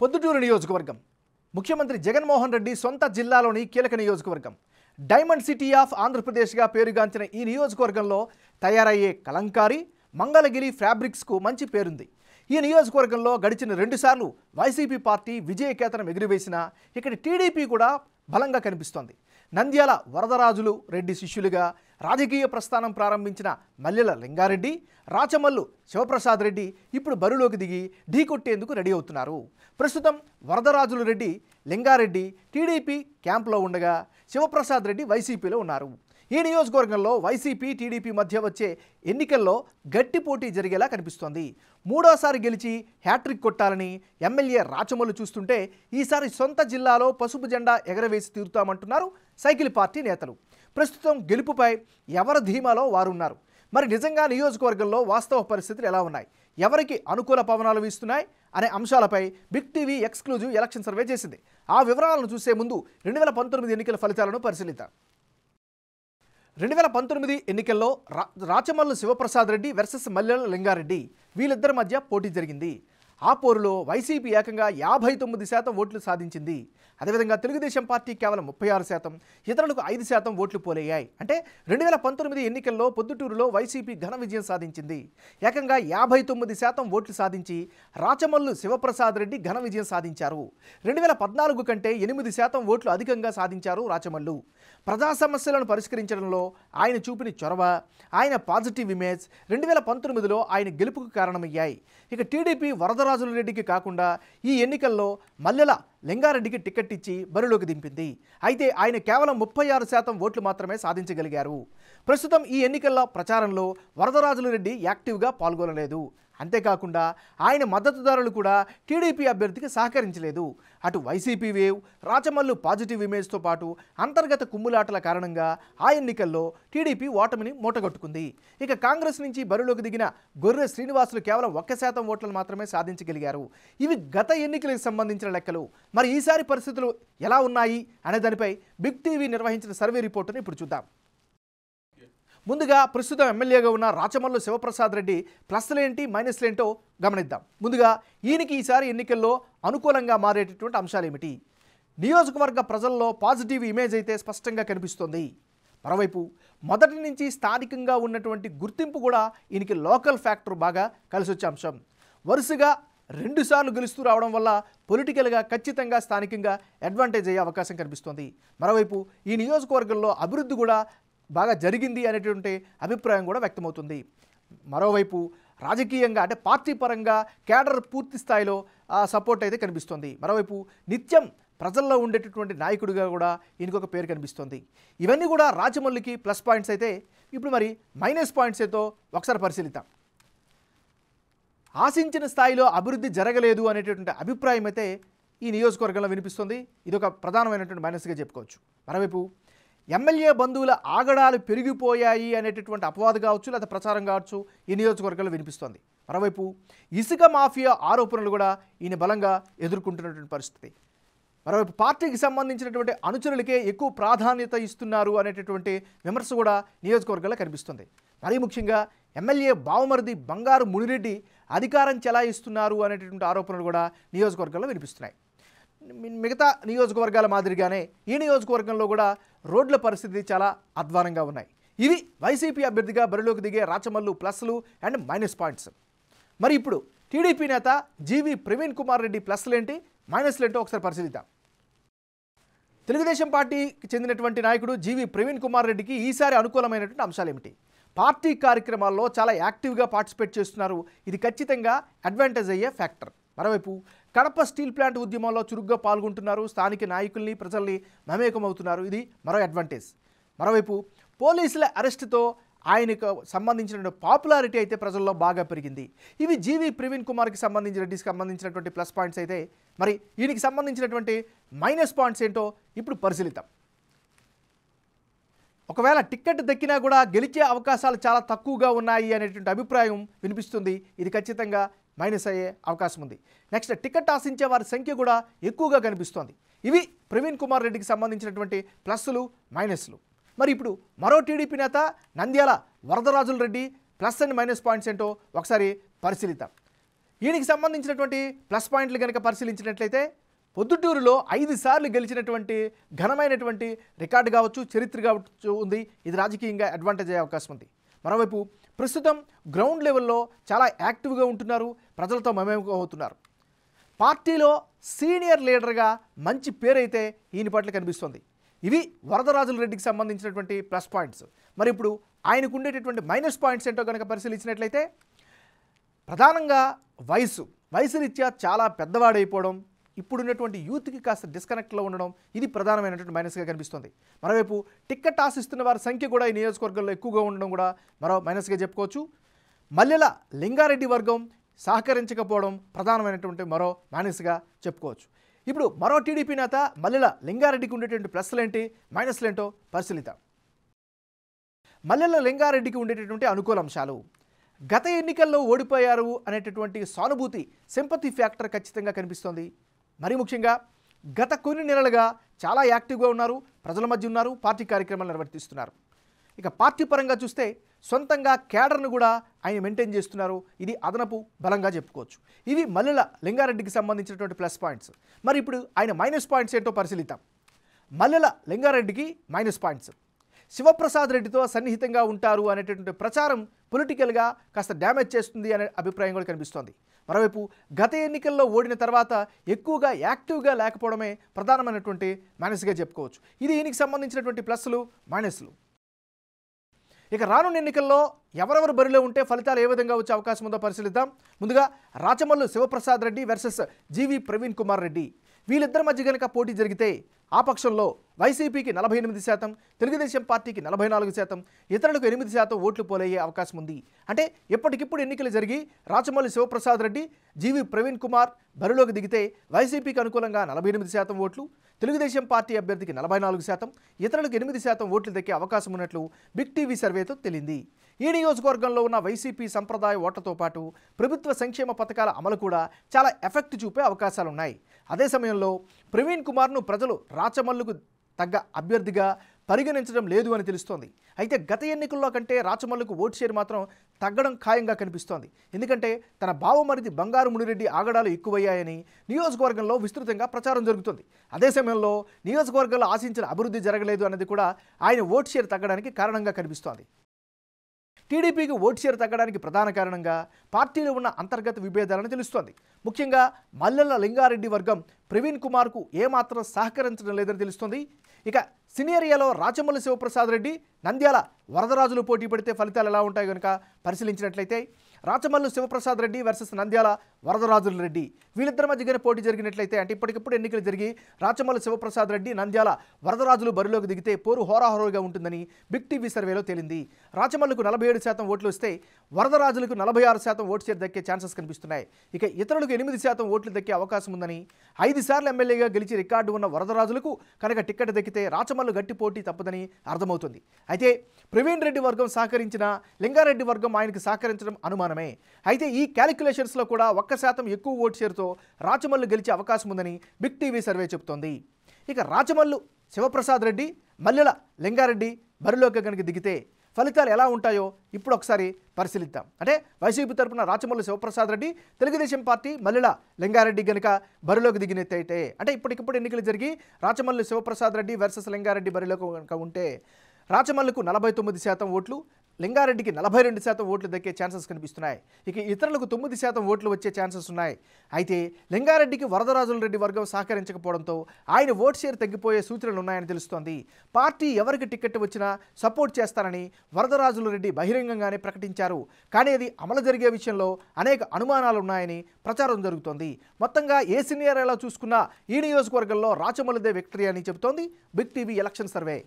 పొద్దుటూరు నియోజకవర్గం ముఖ్యమంత్రి జగన్మోహన్ రెడ్డి సొంత జిల్లాలోని కీలక నియోజకవర్గం డైమండ్ సిటీ ఆఫ్ ఆంధ్రప్రదేశ్గా పేరుగాంచిన ఈ నియోజకవర్గంలో తయారయ్యే కలంకారి మంగళగిరి ఫ్యాబ్రిక్స్కు మంచి పేరుంది ఈ నియోజకవర్గంలో గడిచిన రెండుసార్లు వైసీపీ పార్టీ విజయకేతనం ఎగిరివేసినా ఇక్కడ టీడీపీ కూడా బలంగా కనిపిస్తోంది నంద్యాల వరదరాజులు రెడ్డి శిష్యులుగా రాజకీయ ప్రస్థానం ప్రారంభించిన మల్లెల లింగారెడ్డి రాచమల్లు శివప్రసాద్ రెడ్డి ఇప్పుడు బరులోకి దిగి ఢీకొట్టేందుకు రెడీ అవుతున్నారు ప్రస్తుతం వరదరాజులు రెడ్డి లింగారెడ్డి టీడీపీ క్యాంప్లో ఉండగా శివప్రసాద్ రెడ్డి వైసీపీలో ఉన్నారు ఈ నియోజకవర్గంలో వైసీపీ టీడీపీ మధ్య వచ్చే ఎన్నికల్లో గట్టి పోటీ జరిగేలా కనిపిస్తోంది మూడోసారి గెలిచి హ్యాట్రిక్ కొట్టాలని ఎమ్మెల్యే రాచమల్లు చూస్తుంటే ఈసారి సొంత జిల్లాలో పసుపు జెండా ఎగరవేసి తీరుతామంటున్నారు సైకిల్ పార్టీ నేతలు ప్రస్తుతం గెలుపుపై ఎవరి ధీమాలో వారున్నారు మరి నిజంగా నియోజకవర్గంలో వాస్తవ పరిస్థితులు ఎలా ఉన్నాయి ఎవరికి అనుకూల పవనాలు వీస్తున్నాయి అనే అంశాలపై Big TV exclusive election survey చేసింది ఆ వివరాలను చూసే ముందు రెండు వేల పంతొమ్మిది ఎన్నికల ఫలితాలను పరిశీలిద్దాం రెండు వేల పంతొమ్మిది ఎన్నికల్లో రా రాచమల్లు శివప్రసాద్ రెడ్డి వర్సెస్ మల్లెల లింగారెడ్డి వీళ్ళిద్దరి మధ్య పోటీ జరిగింది ఆ పోరులో వైసీపీ ఏకంగా యాభై తొమ్మిది శాతం ఓట్లు సాధించింది అదేవిధంగా తెలుగుదేశం పార్టీ కేవలం ముప్పై ఆరు శాతం ఇతరులకు ఐదు శాతం ఓట్లు పోలయ్యాయి అంటే రెండు వేల పంతొమ్మిది ఎన్నికల్లో పొద్దుటూరులో వైసీపీ ఘన విజయం సాధించింది ఏకంగా యాభై తొమ్మిది శాతం ఓట్లు సాధించి రాచమల్లు శివప్రసాద్ రెడ్డి ఘన విజయం సాధించారు రెండు వేల పద్నాలుగు కంటే ఎనిమిది శాతం ఓట్లు అధికంగా సాధించారు రాచమల్లు ప్రజా సమస్యలను పరిష్కరించడంలో ఆయన చూపిన చొరవ ఆయన పాజిటివ్ ఇమేజ్ రెండు వేల పంతొమ్మిదిలో ఆయన గెలుపుకు కారణమయ్యాయి ఇక టీడీపీ వరదరా పురంరాజుల రెడ్డికి కాకుండా ఈ ఎన్నికల్లో మల్లెల లింగారెడ్డికి టికెట్ ఇచ్చి బరిలోకి దింపింది అయితే ఆయన కేవలం ముప్పై ఆరు శాతం ఓట్లు మాత్రమే సాధించగలిగారు ప్రస్తుతం ఈ ఎన్నికల్లో ప్రచారంలో వరదరాజుల రెడ్డి యాక్టివ్గా పాల్గొనలేదు అంతేకాకుండా ఆయన మద్దతుదారులు కూడా టీడీపీ అభ్యర్థికి సహకరించలేదు అటు వైసీపీ వేవ్ రాచమల్లు పాజిటివ్ ఇమేజ్తో పాటు అంతర్గత కుమ్ములాటల కారణంగా ఆ ఎన్నికల్లో టీడీపీ ఓటమిని మూటగొట్టుకుంది ఇక కాంగ్రెస్ నుంచి బరిలోకి దిగిన గొర్రె శ్రీనివాసులు కేవలం ఒక్క శాతం ఓట్లను మాత్రమే సాధించగలిగారు ఇవి గత ఎన్నికలకు సంబంధించిన లెక్కలు మరి ఈసారి పరిస్థితులు ఎలా ఉన్నాయి అనే దానిపై బిగ్ టీవీ నిర్వహించిన సర్వే రిపోర్టును ఇప్పుడు చూద్దాం ముందుగా ప్రస్తుతం ఎమ్మెల్యేగా ఉన్న రాచమల్లు శివప్రసాద్ రెడ్డి ప్లస్లేంటి మైనస్లేంటో గమనిద్దాం ముందుగా ఈయనకి ఈసారి ఎన్నికల్లో అనుకూలంగా మారేటటువంటి అంశాలు ఏమిటి నియోజకవర్గ ప్రజల్లో పాజిటివ్ ఇమేజ్ అయితే స్పష్టంగా కనిపిస్తోంది మరోవైపు మొదటి నుంచి స్థానికంగా ఉన్నటువంటి గుర్తింపు కూడా ఈయనకి లోకల్ ఫ్యాక్టర్ బాగా కలిసి వచ్చే అంశం వరుసగా రెండుసార్లు గెలుస్తూ రావడం వల్ల పొలిటికల్గా ఖచ్చితంగా స్థానికంగా అడ్వాంటేజ్ అయ్యే అవకాశం కనిపిస్తోంది మరోవైపు ఈ నియోజకవర్గంలో అభివృద్ధి కూడా బాగా జరిగింది అనేటువంటి అభిప్రాయం కూడా వ్యక్తమవుతుంది మరోవైపు రాజకీయంగా అంటే పార్టీ పరంగా కేడర్ పూర్తి స్థాయిలో సపోర్ట్ అయితే కనిపిస్తుంది మరోవైపు నిత్యం ప్రజల్లో ఉండేటటువంటి నాయకుడిగా కూడా ఈయనకొక పేరు కనిపిస్తుంది ఇవన్నీ కూడా రాజమౌళికి ప్లస్ పాయింట్స్ అయితే ఇప్పుడు మరి మైనస్ పాయింట్స్ ఏతో ఒకసారి పరిశీలిద్దాం ఆశించిన స్థాయిలో అభివృద్ధి జరగలేదు అనేటటువంటి అభిప్రాయం అయితే ఈ నియోజకవర్గంలో వినిపిస్తుంది ఇది ఒక ప్రధానమైనటువంటి మైనస్గా చెప్పుకోవచ్చు మరోవైపు ఎమ్మెల్యే బంధువుల ఆగడాలు పెరిగిపోయాయి అనేటటువంటి అపవాదు కావచ్చు లేదా ప్రచారం కావచ్చు ఈ నియోజకవర్గంలో వినిపిస్తోంది మరోవైపు ఇసుక మాఫియా ఆరోపణలు కూడా ఈయన బలంగా ఎదుర్కొంటున్నటువంటి పరిస్థితి మరోవైపు పార్టీకి సంబంధించినటువంటి అనుచరులకే ఎక్కువ ప్రాధాన్యత ఇస్తున్నారు అనేటటువంటి విమర్శ కూడా నియోజకవర్గంలో కనిపిస్తుంది మరీ ముఖ్యంగా ఎమ్మెల్యే బావమరిది బంగారు మునిరెడ్డి అధికారం చెలాయిస్తున్నారు అనేటటువంటి ఆరోపణలు కూడా నియోజకవర్గంలో వినిపిస్తున్నాయి మిగతా నియోజకవర్గాల మాదిరిగానే ఈ నియోజకవర్గంలో కూడా రోడ్ల పరిస్థితి చాలా అధ్వానంగా ఉన్నాయి ఇవి వైసీపీ అభ్యర్థిగా బరిలోకి దిగే రాచమల్లు ప్లస్లు అండ్ మైనస్ పాయింట్స్ మరి ఇప్పుడు టీడీపీ నేత జీవి ప్రవీణ్ కుమార్ రెడ్డి ప్లస్లు ఏంటి మైనస్లు ఏంటో ఒకసారి పరిశీలిద్దాం తెలుగుదేశం పార్టీకి చెందినటువంటి నాయకుడు జీవి ప్రవీణ్ కుమార్ రెడ్డికి ఈసారి అనుకూలమైనటువంటి అంశాలు ఏమిటి పార్టీ కార్యక్రమాల్లో చాలా యాక్టివ్గా పార్టిసిపేట్ చేస్తున్నారు ఇది ఖచ్చితంగా అడ్వాంటేజ్ అయ్యే ఫ్యాక్టర్ మరోవైపు కడప స్టీల్ ప్లాంట్ ఉద్యమంలో చురుగ్గా పాల్గొంటున్నారు స్థానిక నాయకుల్ని ప్రజల్ని మమేకమవుతున్నారు ఇది మరో అడ్వాంటేజ్ మరోవైపు పోలీసుల అరెస్టుతో ఆయనకు సంబంధించిన పాపులారిటీ అయితే ప్రజల్లో బాగా పెరిగింది ఇవి జీవి ప్రవీణ్ కుమార్కి సంబంధించిన డిస్కి సంబంధించినటువంటి ప్లస్ పాయింట్స్ అయితే మరి ఈయనకి సంబంధించినటువంటి మైనస్ పాయింట్స్ ఏంటో ఇప్పుడు పరిశీలిద్దాం ఒకవేళ టిక్కెట్ దక్కినా కూడా గెలిచే అవకాశాలు చాలా తక్కువగా ఉన్నాయి అనేటువంటి అభిప్రాయం వినిపిస్తుంది ఇది ఖచ్చితంగా మైనస్ అయ్యే అవకాశం ఉంది నెక్స్ట్ టికెట్ ఆశించే వారి సంఖ్య కూడా ఎక్కువగా కనిపిస్తోంది ఇవి ప్రవీణ్ కుమార్ రెడ్డికి సంబంధించినటువంటి ప్లస్లు మైనస్లు మరి ఇప్పుడు మరో టీడీపీ నేత Nandyala Varadarajula Reddy plus and minus points ఏంటో ఒకసారి పరిశీలిద్దాం ఈయనకి సంబంధించినటువంటి ప్లస్ పాయింట్లు కనుక పరిశీలించినట్లయితే పొద్దుటూరులో ఐదు సార్లు గెలిచినటువంటి ఘనమైనటువంటి రికార్డు కావచ్చు చరిత్ర కావచ్చు ఉంది ఇది రాజకీయంగా అడ్వాంటేజ్ అయ్యే అవకాశం ఉంది మరోవైపు ప్రస్తుతం గ్రౌండ్ లెవెల్లో చాలా యాక్టివ్గా ఉంటున్నారు ప్రజలతో మమేమవుతున్నారు పార్టీలో సీనియర్ లీడర్గా మంచి పేరైతే ఈయన పట్ల కనిపిస్తుంది ఇవి వరదరాజుల రెడ్డికి సంబంధించినటువంటి ప్లస్ పాయింట్స్ మరి ఇప్పుడు ఆయనకు ఉండేటటువంటి మైనస్ పాయింట్స్ ఏంటో కనుక పరిశీలించినట్లయితే ప్రధానంగా వయసు వయసు రీత్యా చాలా పెద్దవాడైపోవడం ఇప్పుడున్నటువంటి యూత్కి కాస్త డిస్కనెక్ట్లో ఉండడం ఇది ప్రధానమైనటువంటి మైనస్గా కనిపిస్తుంది మరోవైపు టిక్కెట్ ఆశిస్తున్న వారి సంఖ్య కూడా ఈ నియోజకవర్గంలో ఎక్కువగా ఉండడం కూడా మరో మైనస్గా చెప్పుకోవచ్చు మల్లెల లింగారెడ్డి వర్గం సహకరించకపోవడం ప్రధానమైనటువంటి మరో మైనస్గా చెప్పుకోవచ్చు ఇప్పుడు మరో టీడీపీ నేత మల్లెల లింగారెడ్డికి ఉండేటువంటి మైనస్లు ఏంటో పరిశీలిద్దాం మల్లెల లింగారెడ్డికి ఉండేటటువంటి అనుకూల అంశాలు గత ఎన్నికల్లో ఓడిపోయారు అనేటటువంటి సానుభూతి సింపతి ఫ్యాక్టర్ ఖచ్చితంగా కనిపిస్తోంది మరీ ముఖ్యంగా గత కొన్ని నెలలుగా చాలా యాక్టివ్గా ఉన్నారు ప్రజల మధ్య ఉన్నారు పార్టీ కార్యక్రమాలు నిర్వర్తిస్తున్నారు ఇక పార్టీ పరంగా చూస్తే సొంతంగా క్యాడర్ను కూడా ఆయన మెయింటైన్ చేస్తున్నారు ఇది అదనపు బలంగా చెప్పుకోవచ్చు ఇవి మల్లెల లింగారెడ్డికి సంబంధించినటువంటి ప్లస్ పాయింట్స్ మరి ఇప్పుడు ఆయన మైనస్ పాయింట్స్ ఏంటో పరిశీలిద్దాం మల్లెల లింగారెడ్డికి మైనస్ పాయింట్స్ శివప్రసాద్ రెడ్డితో సన్నిహితంగా ఉంటారు అనేటటువంటి ప్రచారం పొలిటికల్గా కాస్త డ్యామేజ్ చేస్తుంది అనే అభిప్రాయం కూడా కనిపిస్తోంది మరోవైపు గత ఎన్నికల్లో ఓడిన తర్వాత ఎక్కువగా యాక్టివ్గా లేకపోవడమే ప్రధానమైనటువంటి మైనస్గా చెప్పుకోవచ్చు ఇది దీనికి సంబంధించినటువంటి ప్లస్లు మైనస్లు ఇక రానున్న ఎన్నికల్లో ఎవరెవరు బరిలో ఉంటే ఫలితాలు ఏ విధంగా వచ్చే అవకాశం ఉందో పరిశీలిద్దాం ముందుగా రాచమల్లు శివప్రసాద్ రెడ్డి వర్సెస్ జీవి ప్రవీణ్ కుమార్ రెడ్డి వీళ్ళిద్దరి మధ్య కనుక పోటీ జరిగితే ఆ పక్షంలో వైసీపీకి నలభై ఎనిమిది శాతం తెలుగుదేశం పార్టీకి నలభై నాలుగు శాతం ఇతరులకు ఎనిమిది శాతం ఓట్లు పోలయ్యే అవకాశం ఉంది అంటే ఎప్పటికిప్పుడు ఎన్నికలు జరిగి రాచమల్లి శివప్రసాద్ రెడ్డి జీవి ప్రవీణ్ కుమార్ బరిలోకి దిగితే వైసీపీకి అనుకూలంగా నలభై ఎనిమిది శాతం ఓట్లు తెలుగుదేశం పార్టీ అభ్యర్థికి నలభై నాలుగు శాతం ఇతరులకు ఎనిమిది శాతం ఓట్లు దక్కే అవకాశం ఉన్నట్లు బిగ్ టీవీ సర్వేతో తెలియంది ఈ నియోజకవర్గంలో ఉన్న వైసీపీ సంప్రదాయ ఓట్లతో పాటు ప్రభుత్వ సంక్షేమ పథకాల అమలు కూడా చాలా ఎఫెక్ట్ చూపే అవకాశాలున్నాయి అదే సమయంలో ప్రవీణ్ కుమార్ను ప్రజలు రాచమల్లుకు తగ్గ అభ్యర్థిగా పరిగణించడం లేదు అని తెలుస్తోంది అయితే గత ఎన్నికల్లో కంటే రాచమల్లుకు ఓటు షేర్ మాత్రం తగ్గడం ఖాయంగా కనిపిస్తోంది ఎందుకంటే తన బావమరిది బంగారు మునిరెడ్డి ఆగడాలు ఎక్కువయ్యాయని నియోజకవర్గంలో విస్తృతంగా ప్రచారం జరుగుతుంది అదే సమయంలో నియోజకవర్గంలో ఆశించిన అభివృద్ధి జరగలేదు అన్నది కూడా ఆయన ఓటు షేర్ తగ్గడానికి కారణంగా కనిపిస్తోంది టీడీపీకి ఓటు షేర్ తగ్గడానికి ప్రధాన కారణంగా పార్టీలో ఉన్న అంతర్గత విభేదాలను తెలుస్తోంది ముఖ్యంగా మల్లెల లింగారెడ్డి వర్గం ప్రవీణ్ కుమార్కు ఏమాత్రం సహకరించడం లేదని తెలుస్తుంది ఇక సినేరియాలో రాచమల్లి శివప్రసాద్ రెడ్డి నంద్యాల వరదరాజులు పోటీ పడితే ఫలితాలు ఎలా ఉంటాయి కనుక పరిశీలించినట్లయితే రాచమల్లు శివప్రసాద్ రెడ్డి వర్సెస్ నంద్యాల వరదరాజుల రెడ్డి వీళ్ళిద్దరి మధ్య పోటీ జరిగినట్లయితే అంటే ఇప్పటికిప్పుడు ఎన్నికలు జరిగి రాచమల్లు శివప్రసాద్ రెడ్డి నంద్యాల వరదరాజులు బరిలోకి దిగితే పోరు హోరాహోరుగా ఉంటుందని బిగ్ టీవీ సర్వేలో తేలింది రాచమల్లుకు నలభై ఏడు శాతం ఓట్లు వస్తే వరదరాజులకు నలభై ఆరు శాతం ఓటు చేరు దక్కే ఛాన్సెస్ కనిపిస్తున్నాయి ఇక ఇతరులకు ఎనిమిది శాతం ఓట్లు దక్కే అవకాశం ఉందని ఐదు సార్లు ఎమ్మెల్యేగా గెలిచి రికార్డు ఉన్న వరదరాజులకు కనుక టిక్కెట్ దక్కితే రాచమల్లు గట్టి పోటీ తప్పదని అర్థమవుతుంది అయితే ప్రవీణ్ రెడ్డి వర్గం సహకరించిన లింగారెడ్డి వర్గం ఆయనకు సహకరించడం అనుమానమే అయితే ఈ క్యాలిక్యులేషన్స్లో కూడా ఒక్క శాతం ఎక్కువ ఓటు షేర్తో రాచమల్లు గెలిచే అవకాశం ఉందని బిగ్ టీవీ సర్వే చెబుతోంది ఇక రాచమల్లు శివప్రసాద్ రెడ్డి మల్లెల లింగారెడ్డి బరిలోకి కనుక దిగితే ఫలితాలు ఎలా ఉంటాయో ఇప్పుడు ఒకసారి పరిశీలిద్దాం అంటే వైసీపీ తరపున రాచమల్లు శివప్రసాద్ రెడ్డి తెలుగుదేశం పార్టీ మల్లెల లింగారెడ్డి గనుక బరిలోకి దిగినట్టయితే అంటే ఇప్పటికిప్పుడు ఎన్నికలు జరిగి రాచమల్లు శివప్రసాద్ రెడ్డి వర్సెస్ లింగారెడ్డి బరిలోకి కనుక ఉంటే రాచమల్లికు నలభై తొమ్మిది శాతం ఓట్లు లింగారెడ్డికి నలభై రెండు శాతం ఓట్లు దక్కే ఛాన్సెస్ కనిపిస్తున్నాయి ఇక ఇతరులకు తొమ్మిది శాతం ఓట్లు వచ్చే ఛాన్సెస్ ఉన్నాయి అయితే లింగారెడ్డికి వరదరాజుల రెడ్డి వర్గం సహకరించకపోవడంతో ఆయన ఓట్ షేర్ తగ్గిపోయే సూచనలు ఉన్నాయని తెలుస్తోంది పార్టీ ఎవరికి టికెట్ వచ్చినా సపోర్ట్ చేస్తారని వరదరాజుల రెడ్డి బహిరంగంగానే ప్రకటించారు కానీ అది అమలు జరిగే విషయంలో అనేక అనుమానాలు ఉన్నాయని ప్రచారం జరుగుతోంది మొత్తంగా ఏ సీనియర్ ఎలా చూసుకున్నా ఈ నియోజకవర్గంలో రాచమల్లిదే విక్టరీ అని చెబుతోంది బిగ్ టీవీ ఎలక్షన్ సర్వే